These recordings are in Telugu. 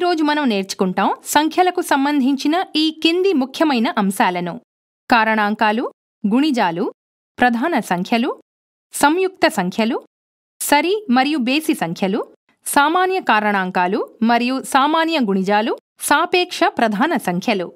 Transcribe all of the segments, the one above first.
ఈరోజు మనం నేర్చుకుంటాం సంఖ్యలకు సంబంధించిన ఈ కింది ముఖ్యమైన అంశాలను కారణాంకాలు గుణిజాలు ప్రధాన సంఖ్యలు సంయుక్త సంఖ్యలు సరి మరియు బేసి సంఖ్యలు సామాన్య కారణాంకాలు మరియు సామాన్య గుణిజాలు సాపేక్ష ప్రధాన సంఖ్యలు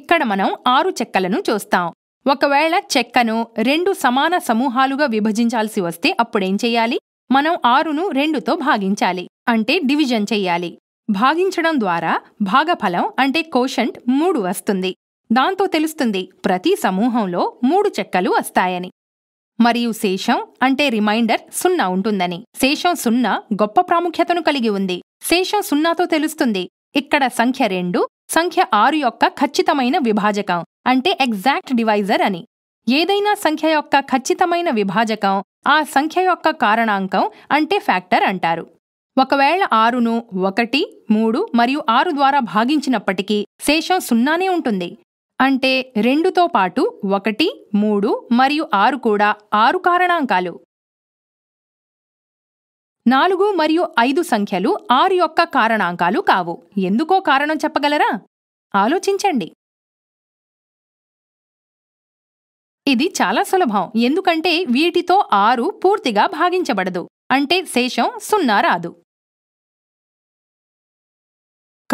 ఇక్కడ మనం ఆరు చెక్కలను చూస్తాం ఒకవేళ చెక్కను రెండు సమాన సమూహాలుగా విభజించాల్సి వస్తే అప్పుడేం చేయాలి మనం ఆరును రెండుతో భాగించాలి అంటే డివిజన్ చెయ్యాలి భాగించడం ద్వారా భాగఫలం అంటే కోషంట్ మూడు వస్తుంది దాంతో తెలుస్తుంది ప్రతి సమూహంలో మూడు చెక్కలు వస్తాయని మరియు శేషం అంటే రిమైండర్ సున్నా ఉంటుందని శేషం సున్నా గొప్ప ప్రాముఖ్యతను కలిగి ఉంది శేషం సున్నాతో తెలుస్తుంది ఇక్కడ సంఖ్య రెండు సంఖ్య ఆరు యొక్క ఖచ్చితమైన విభాజకం అంటే ఎగ్జాక్ట్ డివైజర్ అని ఏదైనా సంఖ్య యొక్క ఖచ్చితమైన విభాజకం ఆ సంఖ్య యొక్క కారణాంకం అంటే ఫ్యాక్టర్ అంటారు ఒకవేళ ఆరును ఒకటి మూడు మరియు ఆరు ద్వారా భాగించినప్పటికీ శేషం సున్నానే ఉంటుంది అంటే రెండుతో పాటు ఒకటి మూడు మరియు ఆరు కూడా ఆరు కారణాంకాలు నాలుగు మరియు ఐదు సంఖ్యలు ఆరు యొక్క కారణాంకాలు కావు ఎందుకో కారణం చెప్పగలరా ఆలోచించండి ఇది చాలా సులభం ఎందుకంటే వీటితో ఆరు పూర్తిగా భాగించబడదు అంటే శేషం సున్నా రాదు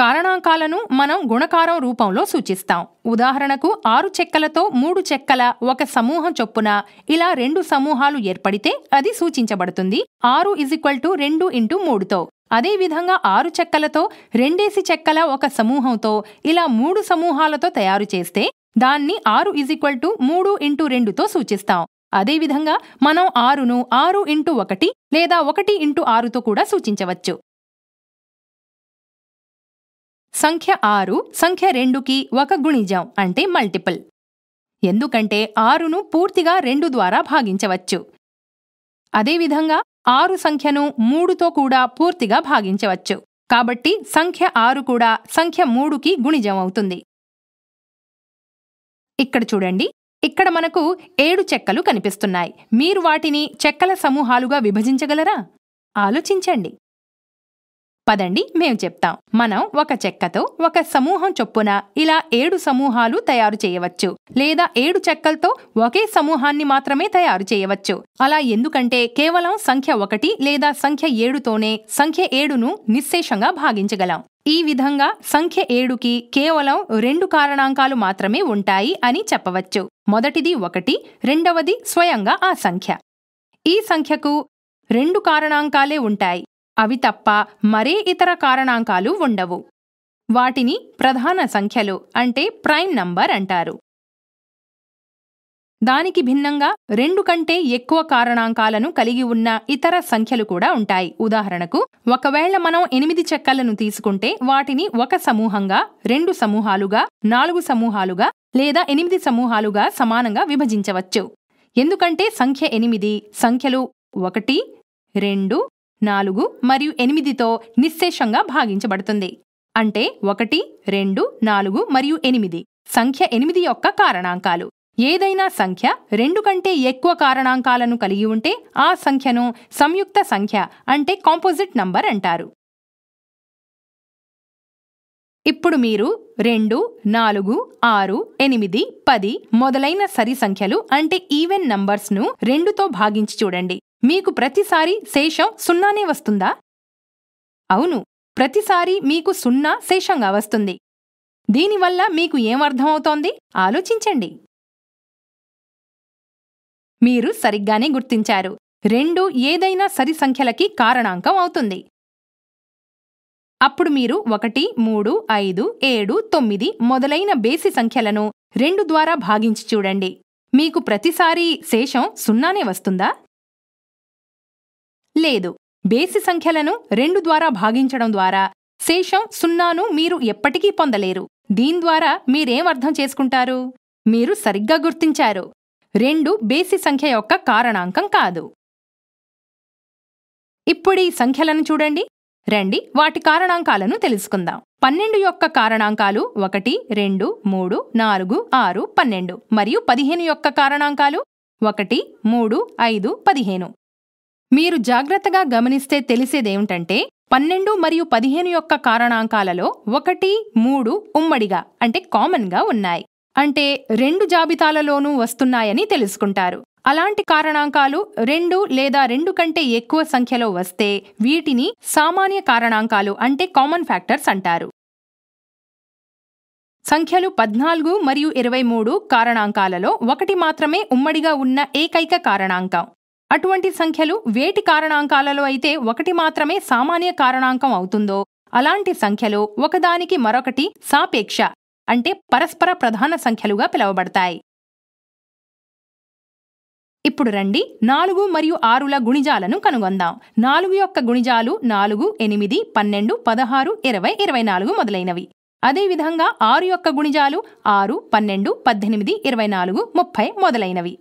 కారణాంకాలను మనం గుణకారం రూపంలో సూచిస్తాం ఉదాహరణకు ఆరు చెక్కలతో మూడు చెక్కల ఒక సమూహం చొప్పున ఇలా రెండు సమూహాలు ఏర్పడితే అది సూచించబడుతుంది ఆరు ఇజ్ ఈక్వల్ టు రెండు ఇంటూ మూడుతో అదేవిధంగా ఆరు చెక్కలతో రెండేసి చెక్కల ఒక సమూహంతో ఇలా మూడు సమూహాలతో తయారు చేస్తే దాన్ని ఆరు ఈజ్ ఈక్వల్ టు మూడు ఇంటూ రెండుతో సూచిస్తాం అదేవిధంగా మనం ఆరును ఆరు ఇంటూ ఒకటి లేదా ఒకటి ఇంటూ ఆరుతో కూడా సూచించవచ్చు సంఖ్య ఆరు సంఖ్య రెండుకి ఒక గుణిజం అంటే మల్టిపుల్ ఎందుకంటే ఆరును పూర్తిగా రెండు ద్వారా భాగించవచ్చు అదేవిధంగా ఆరు సంఖ్యను మూడుతో కూడా పూర్తిగా భాగించవచ్చు కాబట్టి సంఖ్య ఆరు కూడా సంఖ్య మూడుకి గుణిజం అవుతుంది ఇక్కడ చూడండి ఇక్కడ మనకు ఏడు చెక్కలు కనిపిస్తున్నాయి మీరు వాటిని చెక్కల సమూహాలుగా విభజించగలరా ఆలోచించండి పదండి మేము చెప్తాం మనం ఒక చెక్కతో ఒక సమూహం చొప్పున ఇలా ఏడు సమూహాలు తయారు చేయవచ్చు లేదా ఏడు చెక్కలతో ఒకే సమూహాన్ని మాత్రమే తయారు చేయవచ్చు అలా ఎందుకంటే కేవలం సంఖ్య ఒకటి లేదా సంఖ్య ఏడుతోనే సంఖ్య ఏడును నిశ్శేషంగా భాగించగలం ఈ విధంగా సంఖ్య ఏడుకి కేవలం రెండు కారణాంకాలు మాత్రమే ఉంటాయి అని చెప్పవచ్చు మొదటిది ఒకటి రెండవది స్వయంగా ఆ సంఖ్య ఈ సంఖ్యకు రెండు కారణాంకాలే ఉంటాయి అవి తప్ప మరే ఇతర కారణాంకాలు ఉండవు వాటిని ప్రధాన సంఖ్యలు అంటే ప్రైమ్ నంబర్ అంటారు దానికి భిన్నంగా రెండు కంటే ఎక్కువ కారణాంకాలను కలిగి ఉన్న ఇతర సంఖ్యలు కూడా ఉంటాయి ఉదాహరణకు ఒకవేళ మనం ఎనిమిది చెక్కలను తీసుకుంటే వాటిని ఒక సమూహంగా రెండు సమూహాలుగా నాలుగు సమూహాలుగా లేదా ఎనిమిది సమూహాలుగా సమానంగా విభజించవచ్చు ఎందుకంటే సంఖ్య ఎనిమిది సంఖ్యలు ఒకటి రెండు నాలుగు మరియు ఎనిమిదితో నిశ్శేషంగా భాగించబడుతుంది అంటే ఒకటి రెండు నాలుగు మరియు ఎనిమిది సంఖ్య ఎనిమిది యొక్క కారణాంకాలు ఏదైనా సంఖ్య రెండు కంటే ఎక్కువ కారణాంకాలను కలిగి ఉంటే ఆ సంఖ్యను సంయుక్త సంఖ్య అంటే కాంపోజిట్ నంబర్ అంటారు ఇప్పుడు మీరు రెండు నాలుగు ఆరు ఎనిమిది పది మొదలైన సరి సంఖ్యలు అంటే ఈవెన్ నంబర్స్ను రెండుతో భాగించి చూడండి మీకు ప్రతిసారి శేషం సున్నానే వస్తుందా అవును ప్రతిసారి మీకు సున్నా శేషంగా వస్తుంది దీనివల్ల మీకు ఏమర్థమవుతోంది ఆలోచించండి మీరు సరిగ్గానే గుర్తించారు రెండు ఏదైనా సరి సంఖ్యలకి కారణాంకం అవుతుంది అప్పుడు మీరు ఒకటి మూడు ఐదు ఏడు తొమ్మిది మొదలైన బేసి సంఖ్యలను రెండు ద్వారా భాగించి చూడండి మీకు ప్రతిసారీ శేషం సున్నానే వస్తుందా లేదు బేసి సంఖ్యలను రెండు ద్వారా భాగించడం ద్వారా శేషం సున్నాను మీరు ఎప్పటికీ పొందలేరు దీని ద్వారా మీరేం అర్థం చేసుకుంటారు మీరు సరిగ్గా గుర్తించారు రెండు బేసి సంఖ్య యొక్క కారణాంకం కాదు ఇప్పుడు ఈ సంఖ్యలను చూడండి రండి వాటి కారణాంకాలను తెలుసుకుందాం పన్నెండు యొక్క కారణాంకాలు ఒకటి రెండు మూడు నాలుగు ఆరు పన్నెండు మరియు పదిహేను యొక్క కారణాంకాలు ఒకటి మూడు ఐదు పదిహేను మీరు జాగ్రత్తగా గమనిస్తే తెలిసేదేమిటంటే పన్నెండు మరియు పదిహేను యొక్క కారణాంకాలలో ఒకటి మూడు ఉమ్మడిగా అంటే కామన్గా ఉన్నాయి అంటే రెండు జాబితాలలోనూ వస్తున్నాయని తెలుసుకుంటారు అలాంటి కారణాంకాలు రెండు లేదా రెండు కంటే ఎక్కువ సంఖ్యలో వస్తే వీటిని సామాన్య కారణాంకాలు అంటే కామన్ ఫ్యాక్టర్స్ అంటారు సంఖ్యలు పద్నాలుగు మరియు ఇరవై మూడు కారణాంకాలలో ఒకటి మాత్రమే ఉమ్మడిగా ఉన్న ఏకైక కారణాంకం అటువంటి సంఖ్యలు వేటి కారణాంకాలలో అయితే ఒకటి మాత్రమే సామాన్య కారణాంకం అవుతుందో అలాంటి సంఖ్యలు ఒకదానికి మరొకటి సాపేక్ష అంటే పరస్పర ప్రధాన సంఖ్యలుగా పిలువబడతాయి ఇప్పుడు రండి నాలుగు మరియు ఆరుల గుణిజాలను కనుగొందాం నాలుగు యొక్క గుణిజాలు నాలుగు ఎనిమిది పన్నెండు పదహారు ఇరవై ఇరవై నాలుగు మొదలైనవి అదేవిధంగా ఆరు యొక్క గుణిజాలు ఆరు పన్నెండు పద్దెనిమిది ఇరవై నాలుగు ముప్పై మొదలైనవి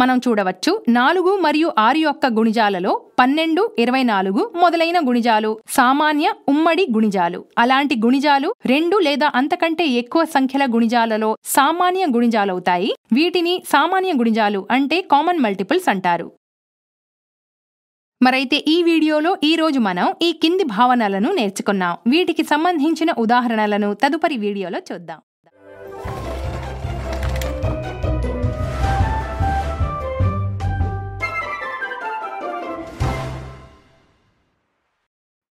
మనం చూడవచ్చు నాలుగు మరియు ఆరు యొక్క గుణిజాలలో పన్నెండు ఇరవై నాలుగు మొదలైన గుణిజాలు సామాన్య ఉమ్మడి గుణిజాలు అలాంటి గుణిజాలు రెండు లేదా అంతకంటే ఎక్కువ సంఖ్యల గుణిజాలలో సామాన్య గుణిజాలవుతాయి వీటిని సామాన్య గుణిజాలు అంటే కామన్ మల్టిపుల్స్ అంటారు మరైతే ఈ వీడియోలో ఈ రోజు మనం ఈ కింది భావనలను నేర్చుకున్నాం వీటికి సంబంధించిన ఉదాహరణలను తదుపరి వీడియోలో చూద్దాం